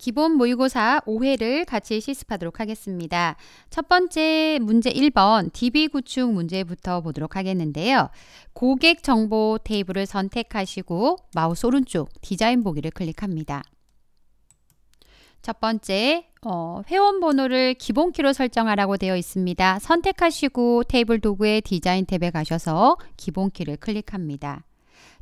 기본 모의고사 5회를 같이 실습하도록 하겠습니다. 첫 번째 문제 1번 DB 구축 문제부터 보도록 하겠는데요. 고객 정보 테이블을 선택하시고 마우스 오른쪽 디자인 보기를 클릭합니다. 첫 번째 어, 회원 번호를 기본키로 설정하라고 되어 있습니다. 선택하시고 테이블 도구의 디자인 탭에 가셔서 기본키를 클릭합니다.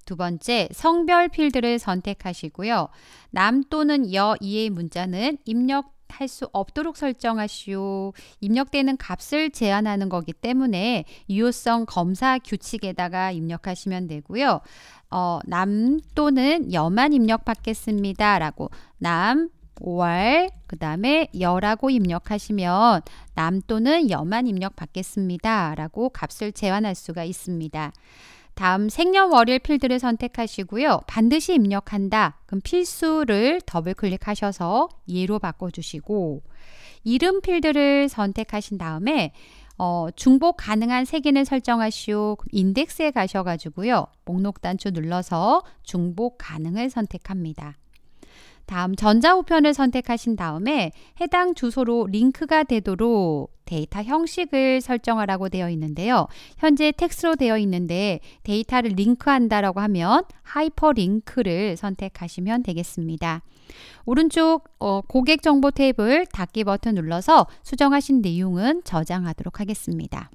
두 번째, 성별 필드를 선택하시고요. 남 또는 여 이의 문자는 입력 할수 없도록 설정하시오. 입력되는 값을 제한하는 거기 때문에 유효성 검사 규칙에다가 입력하시면 되고요. 어, 남 또는 여만 입력받겠습니다. 라고 남월그 다음에 여라고 입력하시면 남 또는 여만 입력받겠습니다. 라고 값을 제한할 수가 있습니다. 다음 생년월일 필드를 선택하시고요. 반드시 입력한다. 그럼 필수를 더블 클릭하셔서 예로 바꿔주시고 이름 필드를 선택하신 다음에 어, 중복 가능한 세인는 설정하시오. 인덱스에 가셔가지고요. 목록 단추 눌러서 중복 가능을 선택합니다. 다음 전자우편을 선택하신 다음에 해당 주소로 링크가 되도록 데이터 형식을 설정하라고 되어 있는데요. 현재 텍스트로 되어 있는데 데이터를 링크한다라고 하면 하이퍼링크를 선택하시면 되겠습니다. 오른쪽 어, 고객 정보 테이블 닫기 버튼 눌러서 수정하신 내용은 저장하도록 하겠습니다.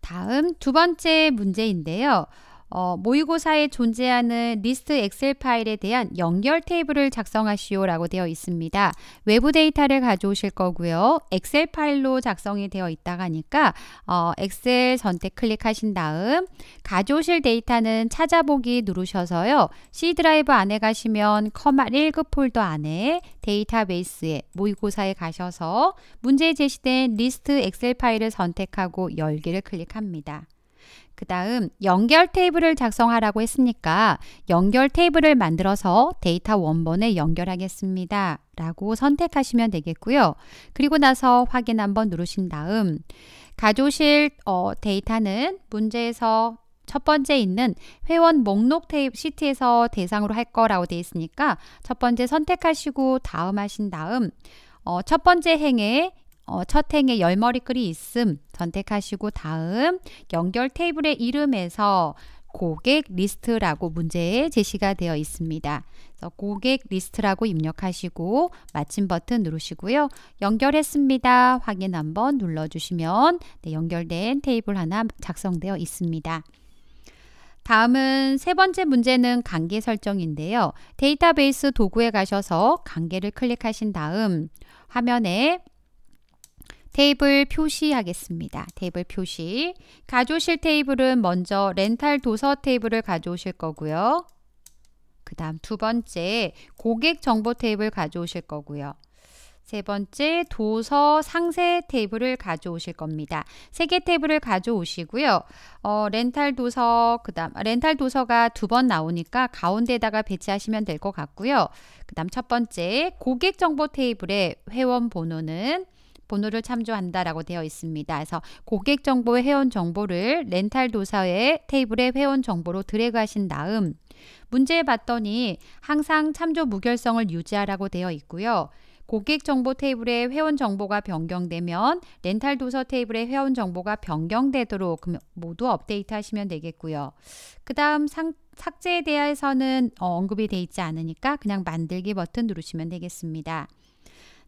다음 두 번째 문제인데요. 어, 모의고사에 존재하는 리스트 엑셀 파일에 대한 연결 테이블을 작성하시오 라고 되어 있습니다. 외부 데이터를 가져오실 거고요. 엑셀 파일로 작성이 되어 있다가 니까 어, 엑셀 선택 클릭하신 다음 가져오실 데이터는 찾아보기 누르셔서요. C 드라이브 안에 가시면 커마 1급 폴더 안에 데이터베이스에 모의고사에 가셔서 문제에 제시된 리스트 엑셀 파일을 선택하고 열기를 클릭합니다. 그 다음 연결 테이블을 작성하라고 했으니까 연결 테이블을 만들어서 데이터 원본에 연결하겠습니다. 라고 선택하시면 되겠고요. 그리고 나서 확인 한번 누르신 다음 가조실 어, 데이터는 문제에서 첫 번째 있는 회원 목록 테이프 시트에서 대상으로 할 거라고 되어 있으니까 첫 번째 선택하시고 다음 하신 다음 어, 첫 번째 행에 어, 첫 행에 열머리글이 있음 선택하시고 다음 연결 테이블의 이름에서 고객 리스트라고 문제에 제시가 되어 있습니다. 그래서 고객 리스트라고 입력하시고 마침 버튼 누르시고요. 연결했습니다. 확인 한번 눌러주시면 네, 연결된 테이블 하나 작성되어 있습니다. 다음은 세 번째 문제는 관계 설정인데요. 데이터베이스 도구에 가셔서 관계를 클릭하신 다음 화면에 테이블 표시하겠습니다. 테이블 표시. 가져오실 테이블은 먼저 렌탈 도서 테이블을 가져오실 거고요. 그 다음 두 번째 고객 정보 테이블 가져오실 거고요. 세 번째 도서 상세 테이블을 가져오실 겁니다. 세 개 테이블을 가져오시고요. 어, 렌탈 도서 그다음 렌탈 도서가 두 번 나오니까 가운데다가 배치하시면 될 것 같고요. 그다음 첫 번째 고객 정보 테이블의 회원 번호는 번호를 참조한다라고 되어 있습니다. 그래서 고객 정보의 회원 정보를 렌탈 도서의 테이블에 회원 정보로 드래그 하신 다음 문제에 봤더니 항상 참조 무결성을 유지하라고 되어 있고요. 고객 정보 테이블에 회원 정보가 변경되면 렌탈 도서 테이블에 회원 정보가 변경되도록 모두 업데이트 하시면 되겠고요. 그 다음 삭제에 대해서는 어, 언급이 돼 있지 않으니까 그냥 만들기 버튼 누르시면 되겠습니다.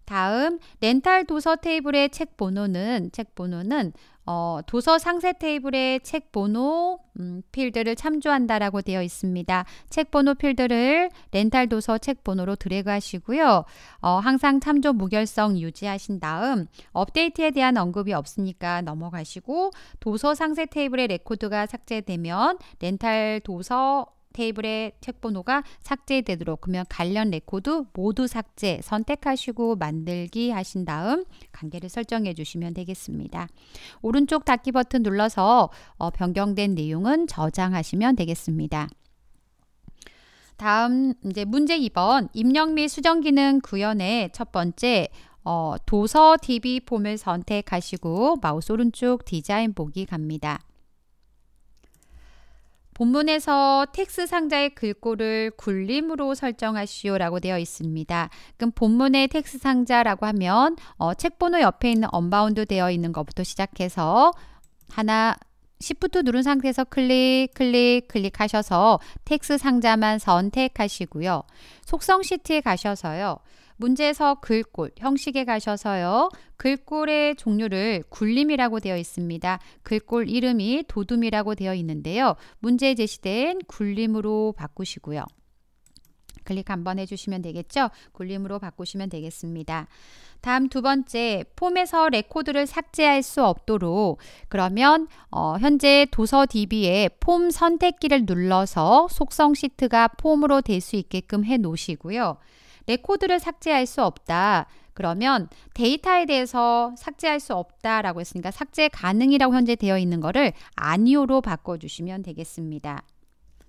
다음 렌탈 도서 테이블의 책 번호는 책 번호는 어, 도서 상세 테이블의 책 번호 음, 필드를 참조한다라고 되어 있습니다. 책 번호 필드를 렌탈 도서 책 번호로 드래그 하시고요. 어, 항상 참조 무결성 유지하신 다음 업데이트에 대한 언급이 없으니까 넘어가시고 도서 상세 테이블의 레코드가 삭제되면 렌탈 도서 테이블의 책 번호가 삭제되도록 그러면 관련 레코드 모두 삭제 선택하시고 만들기 하신 다음 관계를 설정해 주시면 되겠습니다. 오른쪽 닫기 버튼 눌러서 어, 변경된 내용은 저장하시면 되겠습니다. 다음 이제 문제 2번 입력 및 수정 기능 구현의 첫 번째 어, 도서 DB 폼을 선택하시고 마우스 오른쪽 디자인 보기 갑니다. 본문에서 텍스 상자의 글꼴을 굴림으로 설정하시오라고 되어 있습니다. 그럼 본문의 텍스 상자라고 하면 어, 책 번호 옆에 있는 언바운드 되어 있는 것부터 시작해서 하나 시프트 누른 상태에서 클릭, 클릭, 클릭하셔서 텍스 상자만 선택하시고요. 속성 시트에 가셔서요. 문제에서 글꼴 형식에 가셔서요. 글꼴의 종류를 굴림이라고 되어 있습니다. 글꼴 이름이 도둠이라고 되어 있는데요. 문제에 제시된 굴림으로 바꾸시고요. 클릭 한번 해주시면 되겠죠? 굴림으로 바꾸시면 되겠습니다. 다음 두 번째, 폼에서 레코드를 삭제할 수 없도록 그러면 어, 현재 도서 DB에 폼 선택기를 눌러서 속성 시트가 폼으로 될 수 있게끔 해 놓으시고요. 레코드를 삭제할 수 없다. 그러면 데이터에 대해서 삭제할 수 없다라고 했으니까 삭제 가능이라고 현재 되어 있는 거를 아니오로 바꿔주시면 되겠습니다.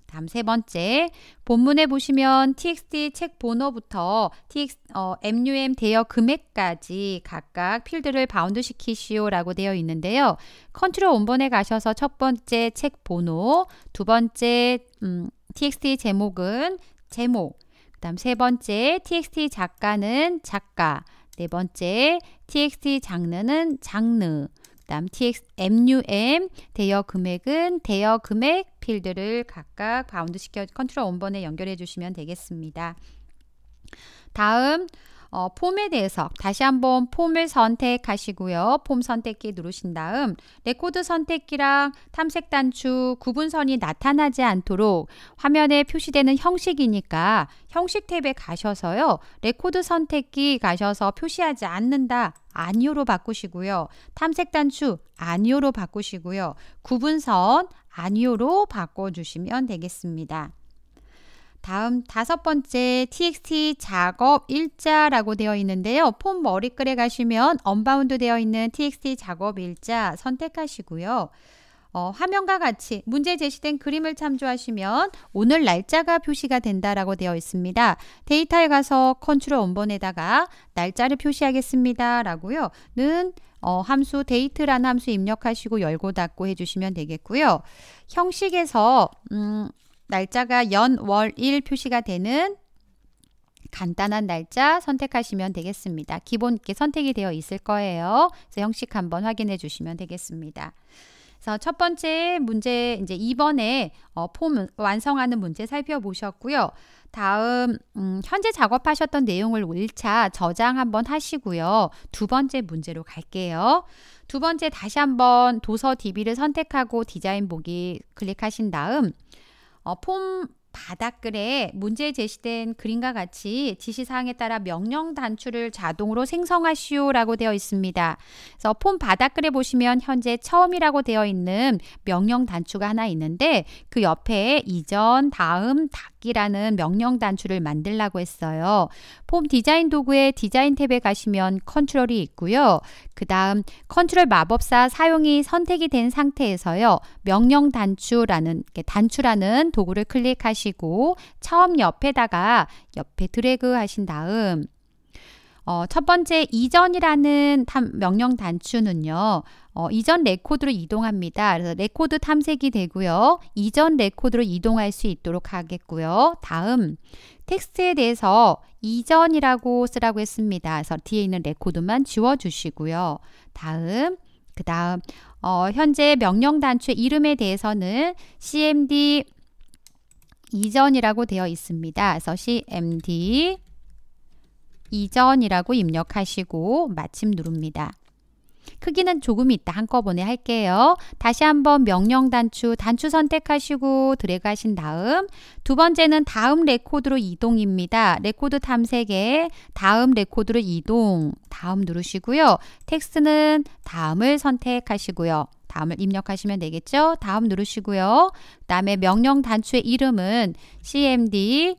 다음 세 번째 본문에 보시면 txt 책 번호부터 t x 어, mum 대여 금액까지 각각 필드를 바운드 시키시오라고 되어 있는데요. 컨트롤 원본에 가셔서 첫 번째 책 번호, 두 번째 음, txt 제목은 제목, 다음 세 번째 txt 작가는 작가 네 번째 txt 장르는 장르 그 다음 tx mum 대여 금액은 대여 금액 필드를 각각 바운드 시켜 컨트롤 원번에 연결해 주시면 되겠습니다. 다음 어, 폼에 대해서 다시 한번 폼을 선택하시고요. 폼 선택기 누르신 다음 레코드 선택기랑 탐색 단추 구분선이 나타나지 않도록 화면에 표시되는 형식이니까 형식 탭에 가셔서요. 레코드 선택기 가셔서 표시하지 않는다. 아니오로 바꾸시고요. 탐색 단추 아니오로 바꾸시고요. 구분선 아니오로 바꿔주시면 되겠습니다. 다음 다섯 번째 txt 작업 일자라고 되어 있는데요. 폼 머리글에 가시면 언바운드 되어 있는 txt 작업 일자 선택하시고요. 어, 화면과 같이 문제 제시된 그림을 참조하시면 오늘 날짜가 표시가 된다라고 되어 있습니다. 데이터에 가서 컨트롤 원본에다가 날짜를 표시하겠습니다. 라고요. 는 어, 함수 데이트라는 함수 입력하시고 열고 닫고 해주시면 되겠고요. 형식에서 음, 날짜가 연, 월, 일 표시가 되는 간단한 날짜 선택하시면 되겠습니다. 기본 있게 선택이 되어 있을 거예요. 그래서 형식 한번 확인해 주시면 되겠습니다. 그래서 첫 번째 문제 이제 이번에 어, 폼 완성하는 문제 살펴보셨고요. 다음 음, 현재 작업하셨던 내용을 1차 저장 한번 하시고요. 두 번째 문제로 갈게요. 두 번째 다시 한번 도서 DB를 선택하고 디자인 보기 클릭하신 다음 아, 폼 바닥글에 문제에 제시된 그림과 같이 지시사항에 따라 명령 단추를 자동으로 생성하시오라고 되어 있습니다. 그래서 폼 바닥글에 보시면 현재 처음이라고 되어 있는 명령 단추가 하나 있는데 그 옆에 이전, 다음, 닫기라는 명령 단추를 만들라고 했어요. 폼 디자인 도구의 디자인 탭에 가시면 컨트롤이 있고요. 그 다음 컨트롤 마법사 사용이 선택이 된 상태에서요. 명령 단추라는 단추라는 도구를 클릭하시오 하시고 처음 옆에다가 옆에 드래그 하신 다음 어, 첫 번째 이전이라는 탐, 명령 단추는요. 어, 이전 레코드로 이동합니다. 그래서 레코드 탐색이 되고요. 이전 레코드로 이동할 수 있도록 하겠고요. 다음 텍스트에 대해서 이전이라고 쓰라고 했습니다. 그래서 뒤에 있는 레코드만 지워주시고요. 다음 그 다음 어, 현재 명령 단추 이름에 대해서는 cmd 이전이라고 되어 있습니다. 그래서 cmd 이전이라고 입력하시고 마침 누릅니다. 크기는 조금 있다 한꺼번에 할게요. 다시 한번 명령 단추, 단추 선택하시고 드래그 하신 다음 두 번째는 다음 레코드로 이동입니다. 레코드 탐색에 다음 레코드로 이동, 다음 누르시고요. 텍스트는 다음을 선택하시고요. 다음을 입력하시면 되겠죠. 다음 누르시고요. 그 다음에 명령 단추의 이름은 cmd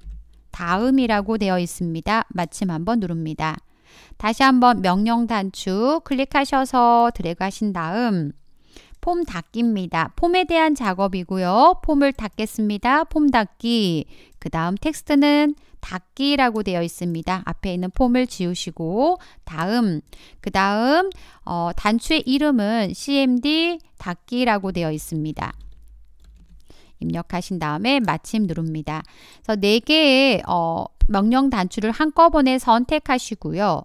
다음이라고 되어 있습니다. 마침 한번 누릅니다. 다시 한번 명령 단추 클릭하셔서 드래그 하신 다음 폼 닫기입니다. 폼에 대한 작업이고요. 폼을 닫겠습니다. 폼 닫기. 그 다음 텍스트는 닫기라고 되어 있습니다. 앞에 있는 폼을 지우시고 다음 그 다음 어, 단추의 이름은 cmd 닫기라고 되어 있습니다. 입력하신 다음에 마침 누릅니다. 그래서 4개의 어, 명령 단추를 한꺼번에 선택하시고요.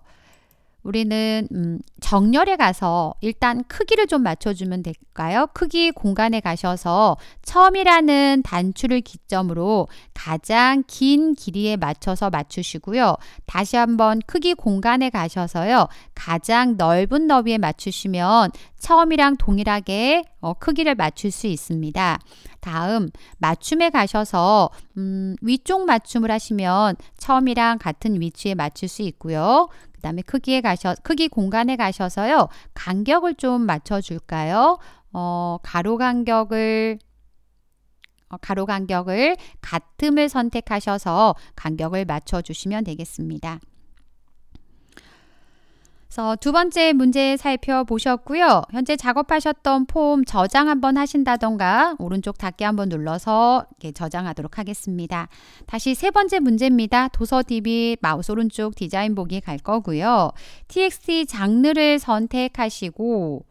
우리는 음, 정렬에 가서 일단 크기를 좀 맞춰주면 될까요? 크기 공간에 가셔서 처음이라는 단추를 기점으로 가장 긴 길이에 맞춰서 맞추시고요. 다시 한번 크기 공간에 가셔서요. 가장 넓은 너비에 맞추시면 처음이랑 동일하게 어, 크기를 맞출 수 있습니다. 다음 맞춤에 가셔서 음, 위쪽 맞춤을 하시면 처음이랑 같은 위치에 맞출 수 있고요. 그다음에 크기에 가셔 크기 공간에 가셔서요. 간격을 좀 맞춰 줄까요? 어, 가로 간격을 어, 가로 간격을 같음을 선택하셔서 간격을 맞춰 주시면 되겠습니다. 그래서 두 번째 문제 살펴보셨고요. 현재 작업하셨던 폼 저장 한번 하신다던가 오른쪽 닫기 한번 눌러서 저장하도록 하겠습니다. 다시 세 번째 문제입니다. 도서 DB 마우스 오른쪽 디자인 보기 갈 거고요. TXT 장르를 선택하시고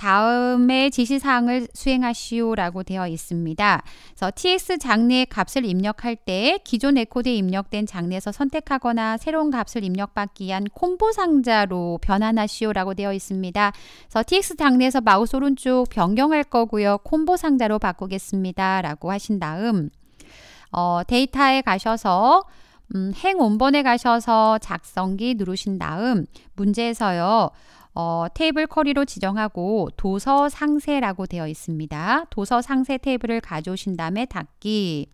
다음의 지시사항을 수행하시오라고 되어 있습니다. 그래서 TX 장르의 값을 입력할 때 기존 에코드에 입력된 장르에서 선택하거나 새로운 값을 입력받기 위한 콤보 상자로 변환하시오라고 되어 있습니다. 그래서 TX 장르에서 마우스 오른쪽 변경할 거고요. 콤보 상자로 바꾸겠습니다. 라고 하신 다음 어, 데이터에 가셔서 음, 행 원본에 가셔서 작성기 누르신 다음 문제에서요. 어, 테이블 커리로 지정하고 도서 상세라고 되어 있습니다. 도서 상세 테이블을 가져오신 다음에 닫기.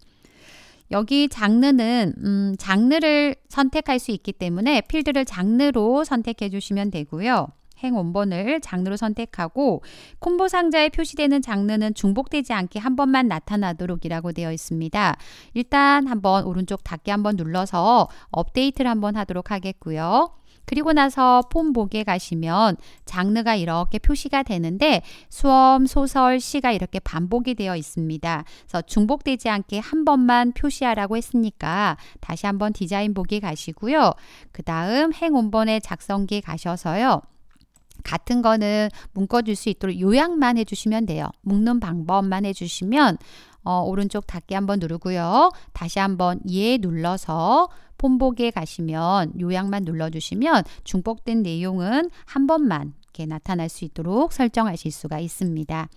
여기 장르는 음, 장르를 선택할 수 있기 때문에 필드를 장르로 선택해 주시면 되고요. 행 원본을 장르로 선택하고 콤보 상자에 표시되는 장르는 중복되지 않게 한 번만 나타나도록이라고 되어 있습니다. 일단 한번 오른쪽 닫기 한번 눌러서 업데이트를 한번 하도록 하겠고요. 그리고 나서 폼보기에 가시면 장르가 이렇게 표시가 되는데 수험, 소설, 시가 이렇게 반복이 되어 있습니다. 그래서 중복되지 않게 한 번만 표시하라고 했으니까 다시 한번 디자인 보기 가시고요. 그 다음 행운번의 작성기 가셔서요. 같은 거는 문어줄수 있도록 요약만 해주시면 돼요. 묶는 방법만 해주시면 어, 오른쪽 닫기 한번 누르고요. 다시 한번 예 눌러서 폰보기에 가시면 요약만 눌러주시면 중복된 내용은 한 번만 이렇게 나타날 수 있도록 설정하실 수가 있습니다.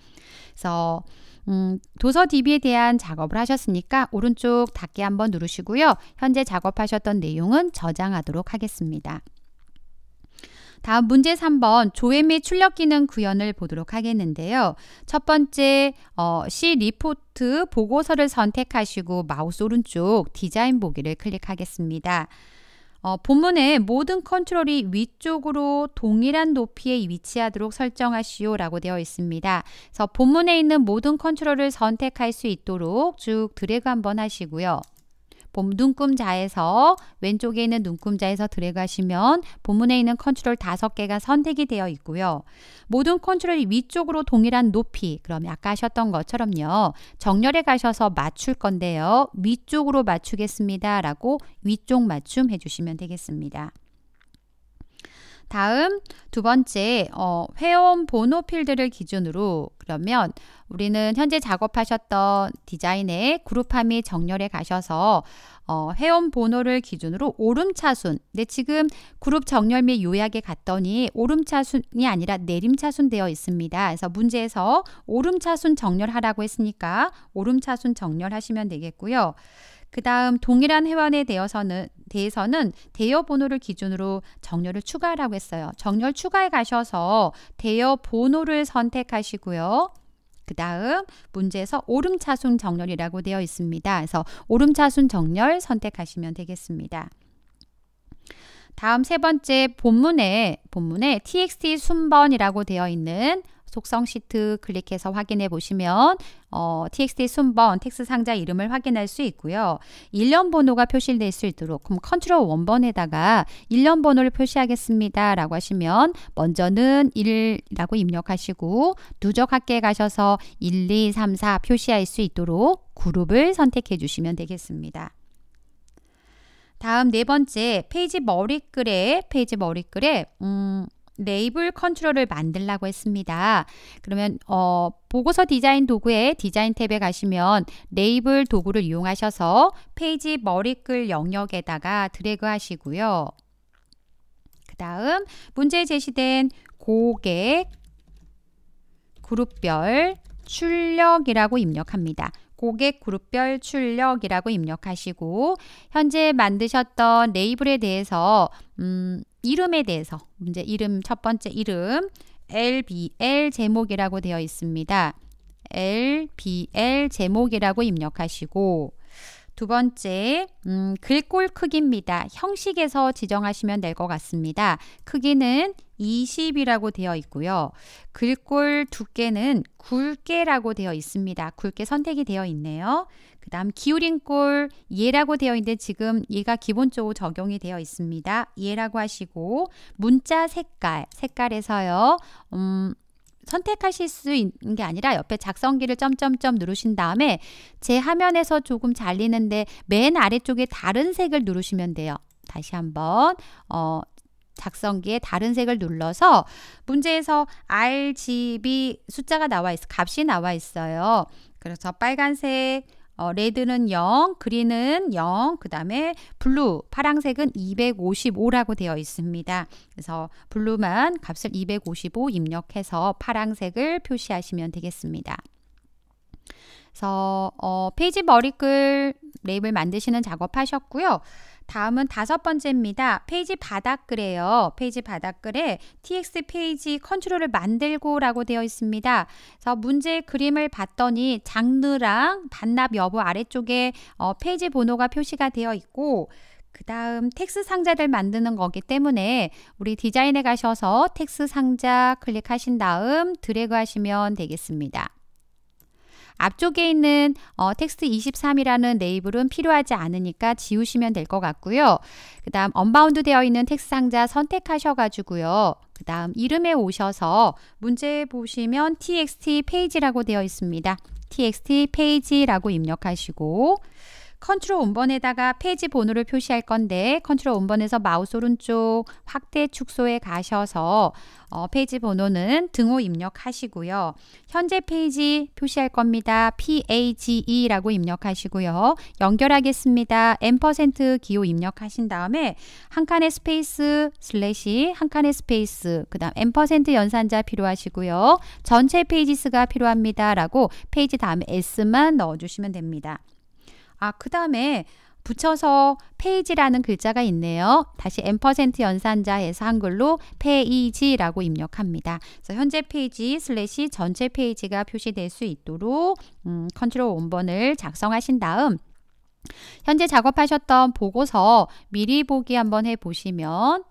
그래서 음, 도서 DB에 대한 작업을 하셨으니까 오른쪽 닫기 한번 누르시고요. 현재 작업하셨던 내용은 저장하도록 하겠습니다. 다음 문제 3번 조회 및 출력 기능 구현을 보도록 하겠는데요. 첫 번째 어, C 리포트 보고서를 선택하시고 마우스 오른쪽 디자인 보기를 클릭하겠습니다. 어, 본문에 모든 컨트롤이 위쪽으로 동일한 높이에 위치하도록 설정하시오 라고 되어 있습니다. 그래서 본문에 있는 모든 컨트롤을 선택할 수 있도록 쭉 드래그 한번 하시고요. 눈금자에서 왼쪽에 있는 눈금자에서 드래그 하시면 본문에 있는 컨트롤 다섯 개가 선택이 되어 있고요. 모든 컨트롤이 위쪽으로 동일한 높이 그럼 아까 하셨던 것처럼요. 정렬에 가셔서 맞출 건데요. 위쪽으로 맞추겠습니다. 라고 위쪽 맞춤 해주시면 되겠습니다. 다음 두 번째 어, 회원 번호 필드를 기준으로 그러면 우리는 현재 작업하셨던 디자인의 그룹함이 정렬에 가셔서 어, 회원 번호를 기준으로 오름차순 근데 지금 그룹 정렬 및 요약에 갔더니 오름차순이 아니라 내림차순 되어 있습니다. 그래서 문제에서 오름차순 정렬하라고 했으니까 오름차순 정렬하시면 되겠고요. 그 다음 동일한 회원에 대해서는 대해서는 대여 번호를 기준으로 정렬을 추가하라고 했어요. 정렬 추가에 가셔서 대여 번호를 선택하시고요. 그 다음 문제에서 오름차순 정렬이라고 되어 있습니다. 그래서 오름차순 정렬 선택하시면 되겠습니다. 다음 세 번째 본문에 본문에 txt 순번이라고 되어 있는 속성 시트 클릭해서 확인해 보시면 어, txt 순번, 텍스 상자 이름을 확인할 수 있고요. 일련 번호가 표시될 수 있도록 그럼 컨트롤 원번에다가 일련 번호를 표시하겠습니다. 라고 하시면 먼저는 1라고 입력하시고 누적 합계 가셔서 1, 2, 3, 4 표시할 수 있도록 그룹을 선택해 주시면 되겠습니다. 다음 네 번째 페이지 머리글에 페이지 머리글에 음, 레이블 컨트롤을 만들라고 했습니다. 그러면 어, 보고서 디자인 도구의 디자인 탭에 가시면 레이블 도구를 이용하셔서 페이지 머리글 영역에다가 드래그 하시고요. 그 다음 문제에 제시된 고객 그룹별 출력이라고 입력합니다. 고객 그룹별 출력이라고 입력하시고 현재 만드셨던 레이블에 대해서 음, 이름에 대해서 문제 이름 첫 번째 이름 LBL 제목이라고 되어 있습니다. LBL 제목이라고 입력하시고 두 번째, 음, 글꼴 크기입니다. 형식에서 지정하시면 될 것 같습니다. 크기는 20이라고 되어 있고요. 글꼴 두께는 굵게라고 되어 있습니다. 굵게 선택이 되어 있네요. 그 다음 기울인 꼴 예라고 되어 있는데 지금 얘가 기본적으로 적용이 되어 있습니다. 예라고 하시고 문자 색깔 색깔에서요. 음, 선택하실 수 있는 게 아니라 옆에 작성기를 점점점 누르신 다음에 제 화면에서 조금 잘리는데 맨 아래쪽에 다른 색을 누르시면 돼요. 다시 한번 어, 작성기에 다른 색을 눌러서 문제에서 RGB 숫자가 나와 있어 값이 나와 있어요. 그래서 빨간색, 어, 레드는 0, 그린은 0, 그 다음에 블루, 파랑색은 255라고 되어 있습니다. 그래서 블루만 값을 255 입력해서 파랑색을 표시하시면 되겠습니다. 그래서 어, 페이지 머리글 레이블 만드시는 작업하셨고요. 다음은 다섯 번째입니다. 페이지 바닥글에요 페이지 바닥글에 tx 페이지 컨트롤을 만들고 라고 되어 있습니다. 그래서 문제 그림을 봤더니 장르랑 반납 여부 아래쪽에 어, 페이지 번호가 표시가 되어 있고 그 다음 텍스 상자를 만드는 거기 때문에 우리 디자인에 가셔서 텍스 상자 클릭하신 다음 드래그 하시면 되겠습니다. 앞쪽에 있는 어, 텍스트 23이라는 네이블은 필요하지 않으니까 지우시면 될 것 같고요. 그 다음 언바운드 되어 있는 텍스트 상자 선택하셔가지고요. 그 다음 이름에 오셔서 문제 보시면 txt 페이지라고 되어 있습니다. txt 페이지라고 입력하시고 컨트롤 원번에다가 페이지 번호를 표시할 건데 컨트롤 원번에서 마우스 오른쪽 확대 축소에 가셔서 어, 페이지 번호는 등호 입력하시고요. 현재 페이지 표시할 겁니다. PAGE라고 입력하시고요. 연결하겠습니다. M% 기호 입력하신 다음에 한 칸의 스페이스 슬래시 한 칸의 스페이스 그 다음 M% 연산자 필요하시고요. 전체 페이지 수가 필요합니다. 라고 페이지 다음에 S만 넣어주시면 됩니다. 아, 그 다음에 붙여서 페이지라는 글자가 있네요. 다시 엠퍼센트 연산자에서 한글로 페이지라고 입력합니다. 그래서 현재 페이지 슬래시 전체 페이지가 표시될 수 있도록 음, 컨트롤 원본을 작성하신 다음 현재 작업하셨던 보고서 미리 보기 한번 해보시면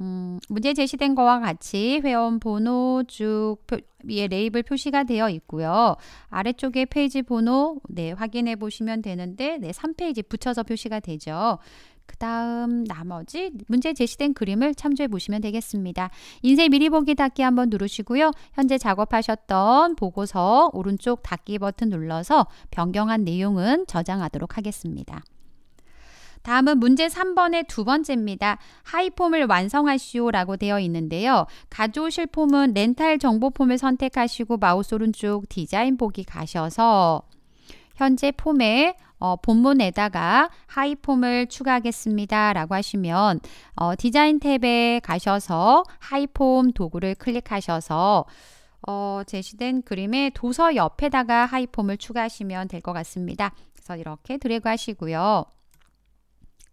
음, 문제 제시된 거와 같이 회원 번호 쭉 위에 레이블 표시가 되어 있고요. 아래쪽에 페이지 번호 네, 확인해 보시면 되는데 네, 3페이지 붙여서 표시가 되죠. 그 다음 나머지 문제 제시된 그림을 참조해 보시면 되겠습니다. 인쇄 미리 보기 닫기 한번 누르시고요. 현재 작업하셨던 보고서 오른쪽 닫기 버튼 눌러서 변경한 내용은 저장하도록 하겠습니다. 다음은 문제 3번의 두 번째입니다. 하이 폼을 완성하시오 라고 되어 있는데요. 가져오실 폼은 렌탈 정보 폼을 선택하시고 마우스 오른쪽 디자인 보기 가셔서 현재 폼에 어, 본문에다가 하이 폼을 추가하겠습니다 라고 하시면 어, 디자인 탭에 가셔서 하이 폼 도구를 클릭하셔서 어, 제시된 그림의 도서 옆에다가 하이폼을 추가하시면 될 것 같습니다. 그래서 이렇게 드래그 하시고요.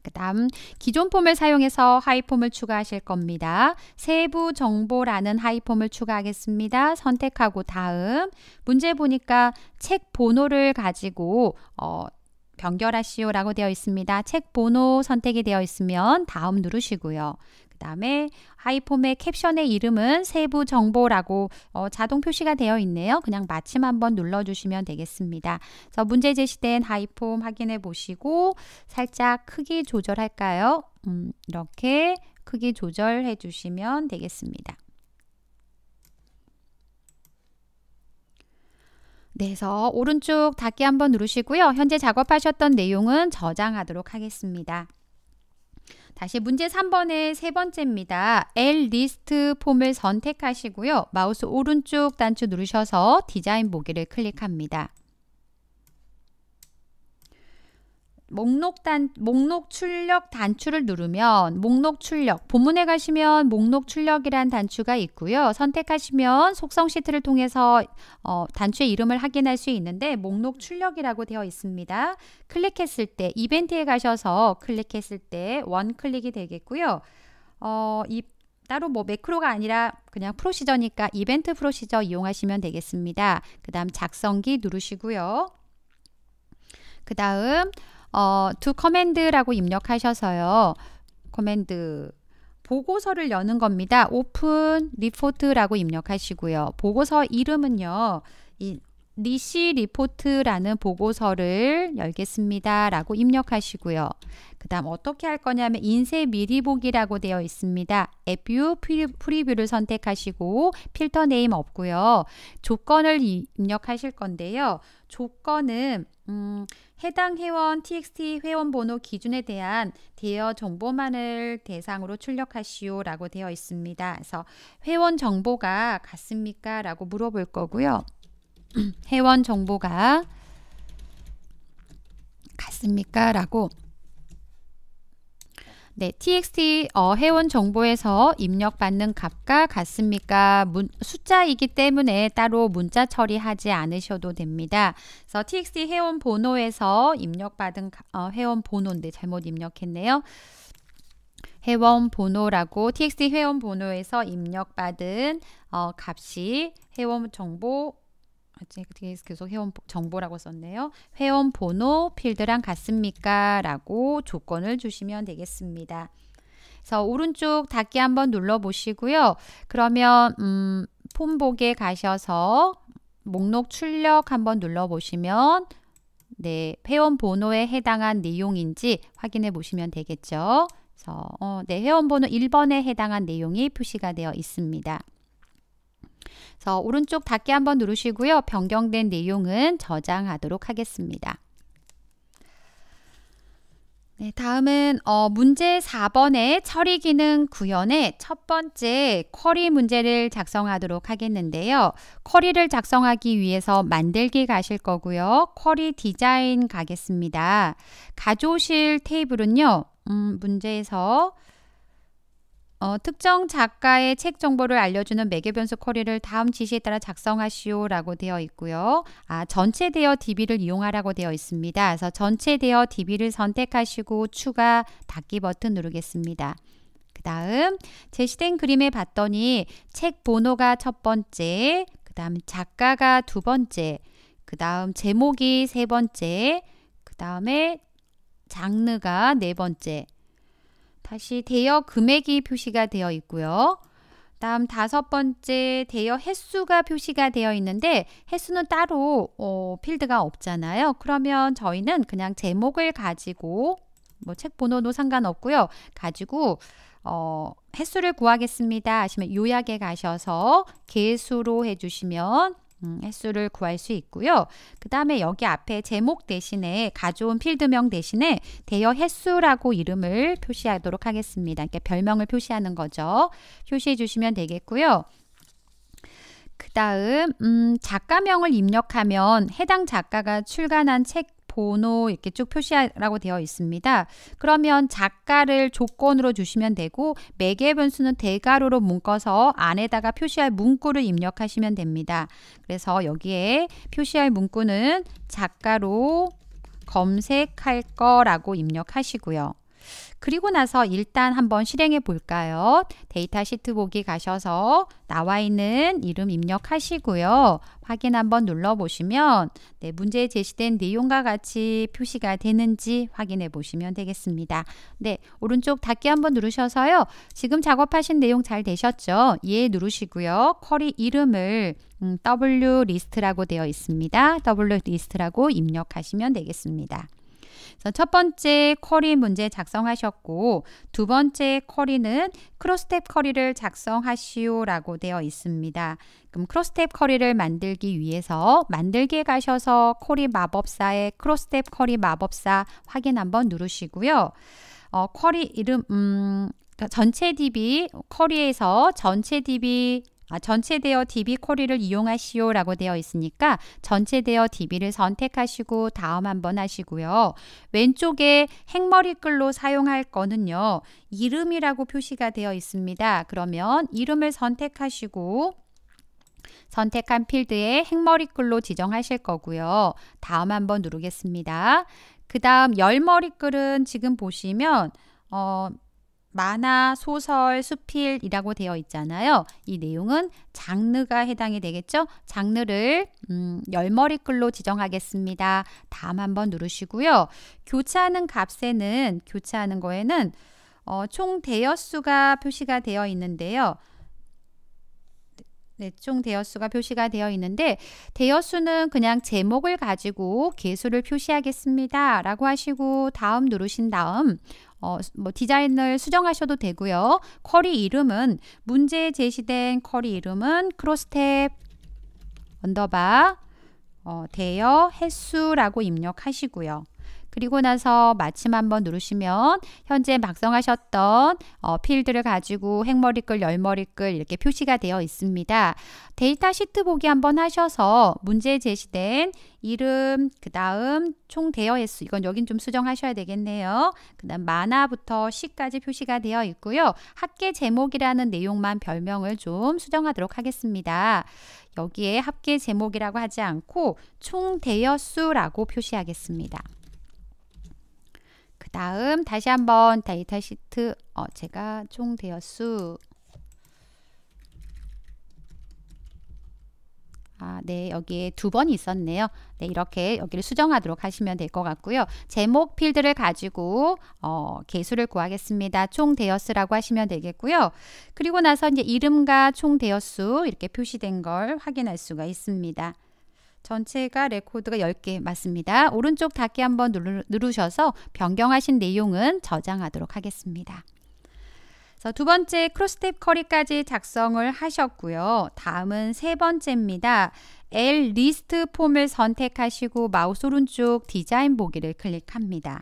그 다음 기존 폼을 사용해서 하이폼을 추가하실 겁니다. 세부 정보라는 하이폼을 추가하겠습니다. 선택하고 다음 문제 보니까 책 번호를 가지고 어, 변결하시오라고 되어 있습니다. 책 번호 선택이 되어 있으면 다음 누르시고요. 그 다음에 하이폼의 캡션의 이름은 세부 정보라고 어, 자동 표시가 되어 있네요. 그냥 마침 한번 눌러주시면 되겠습니다. 그래서 문제 제시된 하이폼 확인해 보시고 살짝 크기 조절할까요? 음, 이렇게 크기 조절해 주시면 되겠습니다. 그서 오른쪽 닫기 한번 누르시고요. 현재 작업하셨던 내용은 저장하도록 하겠습니다. 다시 문제 3번의 세 번째입니다. L 리스트 폼을 선택하시고요. 마우스 오른쪽 단추 누르셔서 디자인 보기를 클릭합니다. 목록 단 목록 출력 단추를 누르면 목록 출력 본문에 가시면 목록 출력이란 단추가 있고요. 선택하시면 속성 시트를 통해서 어, 단추의 이름을 확인할 수 있는데 목록 출력이라고 되어 있습니다. 클릭했을 때 이벤트에 가셔서 클릭했을 때 원 클릭이 되겠고요. 어, 이 따로 뭐 매크로가 아니라 그냥 프로시저니까 이벤트 프로시저 이용하시면 되겠습니다. 그 다음 작성기 누르시고요. 그 다음 어, to command라고 입력하셔서요. command 보고서를 여는 겁니다. open report라고 입력하시고요. 보고서 이름은요. 이 리시 리포트라는 보고서를 열겠습니다. 라고 입력하시고요. 그 다음 어떻게 할 거냐면 인쇄 미리 보기라고 되어 있습니다. 앱뷰 프리뷰를 선택하시고 필터 네임 없고요. 조건을 입력하실 건데요. 조건은 음, 해당 회원 TXT 회원 번호 기준에 대한 대여 정보만을 대상으로 출력하시오 라고 되어 있습니다. 그래서 회원 정보가 같습니까? 라고 물어볼 거고요. 회원 정보가 같습니까? 라고 네, txt 어, 회원 정보에서 입력받는 값과 같습니까? 문, 숫자이기 때문에 따로 문자 처리하지 않으셔도 됩니다. 그래서 txt 회원 번호에서 입력받은 어, 회원 번호인데 네, 잘못 입력했네요. 회원 번호라고 txt 회원 번호에서 입력받은 어, 값이 회원 정보 뒤에 계속 회원 정보라고 썼네요. 회원 번호 필드랑 같습니까? 라고 조건을 주시면 되겠습니다. 그래서 오른쪽 닫기 한번 눌러 보시고요. 그러면 음, 폼복에 가셔서 목록 출력 한번 눌러 보시면 네, 회원 번호에 해당한 내용인지 확인해 보시면 되겠죠. 그래서 어, 네, 회원 번호 1번에 해당한 내용이 표시가 되어 있습니다. 그래서 오른쪽 닫기 한번 누르시고요. 변경된 내용은 저장하도록 하겠습니다. 네, 다음은 어, 문제 4번의 처리 기능 구현의 첫 번째 쿼리 문제를 작성하도록 하겠는데요. 쿼리를 작성하기 위해서 만들기 가실 거고요. 쿼리 디자인 가겠습니다. 가져오실 테이블은요. 음, 문제에서 어, 특정 작가의 책 정보를 알려주는 매개변수 쿼리를 다음 지시에 따라 작성하시오라고 되어 있고요. 아, 전체 대여 DB를 이용하라고 되어 있습니다. 그래서 전체 대여 DB를 선택하시고 추가 닫기 버튼 누르겠습니다. 그 다음 제시된 그림에 봤더니 책 번호가 첫 번째, 그 다음 작가가 두 번째, 그 다음 제목이 세 번째, 그 다음에 장르가 네 번째, 다시 대여 금액이 표시가 되어 있고요. 다음 다섯 번째 대여 횟수가 표시가 되어 있는데 횟수는 따로 어, 필드가 없잖아요. 그러면 저희는 그냥 제목을 가지고 뭐 책 번호도 상관없고요. 가지고 어, 횟수를 구하겠습니다 하시면 요약에 가셔서 개수로 해주시면 음, 횟수를 구할 수 있고요. 그 다음에 여기 앞에 제목 대신에 가져온 필드명 대신에 대여 횟수라고 이름을 표시하도록 하겠습니다. 그러니 별명을 표시하는 거죠. 표시해 주시면 되겠고요. 그 다음 음, 작가명을 입력하면 해당 작가가 출간한 책 번호 이렇게 쭉 표시하라고 되어 있습니다. 그러면 작가를 조건으로 주시면 되고 매개 변수는 대괄호로 묶어서 안에다가 표시할 문구를 입력하시면 됩니다. 그래서 여기에 표시할 문구는 작가로 검색할 거라고 입력하시고요. 그리고 나서 일단 한번 실행해 볼까요? 데이터 시트 보기 가셔서 나와 있는 이름 입력하시고요. 확인 한번 눌러 보시면 네, 문제에 제시된 내용과 같이 표시가 되는지 확인해 보시면 되겠습니다. 네, 오른쪽 닫기 한번 누르셔서요. 지금 작업하신 내용 잘 되셨죠? 예 누르시고요. 쿼리 이름을 음, W 리스트라고 되어 있습니다. W 리스트라고 입력하시면 되겠습니다. 첫 번째 커리 문제 작성하셨고 두 번째 커리는 크로스텝 커리를 작성하시오라고 되어 있습니다. 그럼 크로스텝 커리를 만들기 위해서 만들기에 가셔서 커리 마법사의 크로스텝 커리 마법사 확인 한번 누르시고요. 어, 커리 이름 음 그러니까 전체 DB 커리에서 전체 DB 아, 전체 대어 DB 쿼리를 이용하시오라고 되어 있으니까 전체 대어 DB를 선택하시고 다음 한번 하시고요. 왼쪽에 행머리글로 사용할 거는요. 이름이라고 표시가 되어 있습니다. 그러면 이름을 선택하시고 선택한 필드에 행머리글로 지정하실 거고요. 다음 한번 누르겠습니다. 그 다음 열머리글은 지금 보시면 어, 만화, 소설, 수필이라고 되어 있잖아요. 이 내용은 장르가 해당이 되겠죠? 장르를 음, 열머리글로 지정하겠습니다. 다음 한번 누르시고요. 교차하는 값에는 교차하는 거에는 어, 총 대여수가 표시가 되어 있는데요. 네, 총 대여수가 표시가 되어 있는데 대여수는 그냥 제목을 가지고 개수를 표시하겠습니다. 라고 하시고 다음 누르신 다음 어, 뭐 디자인을 수정하셔도 되고요. 쿼리 이름은 문제에 제시된 쿼리 이름은 크로스탭 언더바 어, 대여 횟수라고 입력하시고요. 그리고 나서 마침 한번 누르시면 현재 작성하셨던 어, 필드를 가지고 행머리글, 열머리글 이렇게 표시가 되어 있습니다. 데이터 시트 보기 한번 하셔서 문제 제시된 이름, 그 다음 총 대여 횟수, 이건 여긴 좀 수정하셔야 되겠네요. 그 다음 만화부터 시까지 표시가 되어 있고요. 합계 제목이라는 내용만 별명을 좀 수정하도록 하겠습니다. 여기에 합계 제목이라고 하지 않고 총 대여수라고 표시하겠습니다. 다음 다시 한번 데이터 시트 어, 제가 총 대여수 아, 네, 여기에 두 번 있었네요. 네, 이렇게 여기를 수정하도록 하시면 될 것 같고요. 제목 필드를 가지고 어, 개수를 구하겠습니다. 총 대여수라고 하시면 되겠고요. 그리고 나서 이제 이름과 총 대여수 이렇게 표시된 걸 확인할 수가 있습니다. 전체가 레코드가 10개 맞습니다. 오른쪽 닫기 한번 누르, 누르셔서 변경하신 내용은 저장하도록 하겠습니다. 두 번째 크로스텝 커리까지 작성을 하셨고요. 다음은 세 번째입니다. L 리스트 폼을 선택하시고 마우스 오른쪽 디자인 보기를 클릭합니다.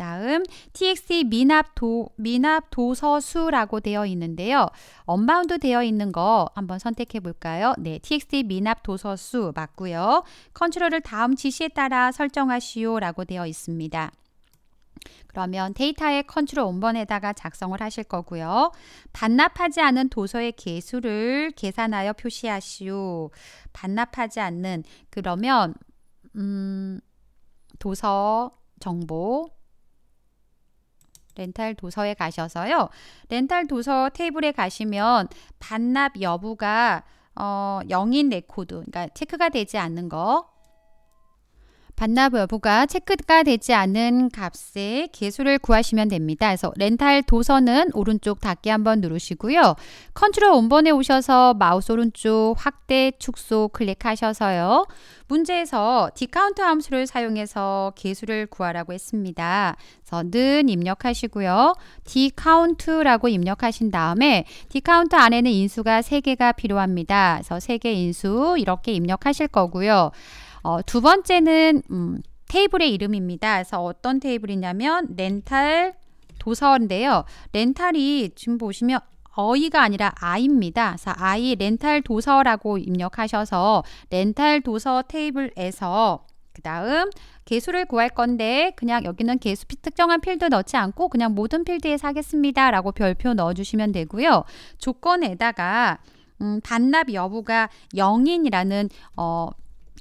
다음 txt 미납 도 미납 도서수라고 되어 있는데요. 언바운드 되어 있는 거 한번 선택해 볼까요? 네, txt 미납 도서수 맞고요. 컨트롤을 다음 지시에 따라 설정하시오라고 되어 있습니다. 그러면 데이터의 컨트롤 원본에다가 작성을 하실 거고요. 반납하지 않은 도서의 개수를 계산하여 표시하시오. 반납하지 않는 그러면 음 도서 정보 렌탈 도서에 가셔서요. 렌탈 도서 테이블에 가시면 반납 여부가 어, 0인 레코드, 그러니까 체크가 되지 않는 거, 반납 여부가 체크가 되지 않은 값의 개수를 구하시면 됩니다. 그래서 렌탈 도서는 오른쪽 닫기 한번 누르시고요. 컨트롤 원번에 오셔서 마우스 오른쪽 확대 축소 클릭하셔서요. 문제에서 디카운트 함수를 사용해서 개수를 구하라고 했습니다. 그래서 는 입력하시고요. 디카운트라고 입력하신 다음에 디카운트 안에는 인수가 3개가 필요합니다. 그래서 3개 인수 이렇게 입력하실 거고요. 어, 두 번째는 음, 테이블의 이름입니다. 그래서 어떤 테이블이냐면 렌탈 도서인데요. 렌탈이 지금 보시면 어이가 아니라 아입니다. 그래서 아이 렌탈 도서라고 입력하셔서 렌탈 도서 테이블에서 그 다음 개수를 구할 건데 그냥 여기는 개수 특정한 필드 넣지 않고 그냥 모든 필드에사겠습니다 라고 별표 넣어주시면 되고요. 조건에다가 음, 반납 여부가 0인이라는 어,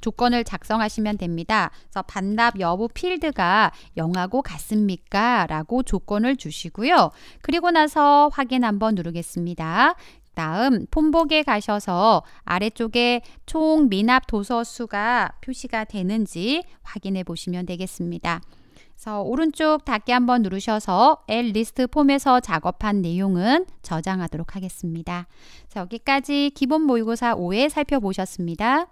조건을 작성하시면 됩니다. 그래서 반납 여부 필드가 0하고 같습니까? 라고 조건을 주시고요. 그리고 나서 확인 한번 누르겠습니다. 다음 폰복에 가셔서 아래쪽에 총 미납 도서 수가 표시가 되는지 확인해 보시면 되겠습니다. 그래서 오른쪽 닫기 한번 누르셔서 L 리스트 폼에서 작업한 내용은 저장하도록 하겠습니다. 여기까지 기본 모의고사 5에 살펴보셨습니다.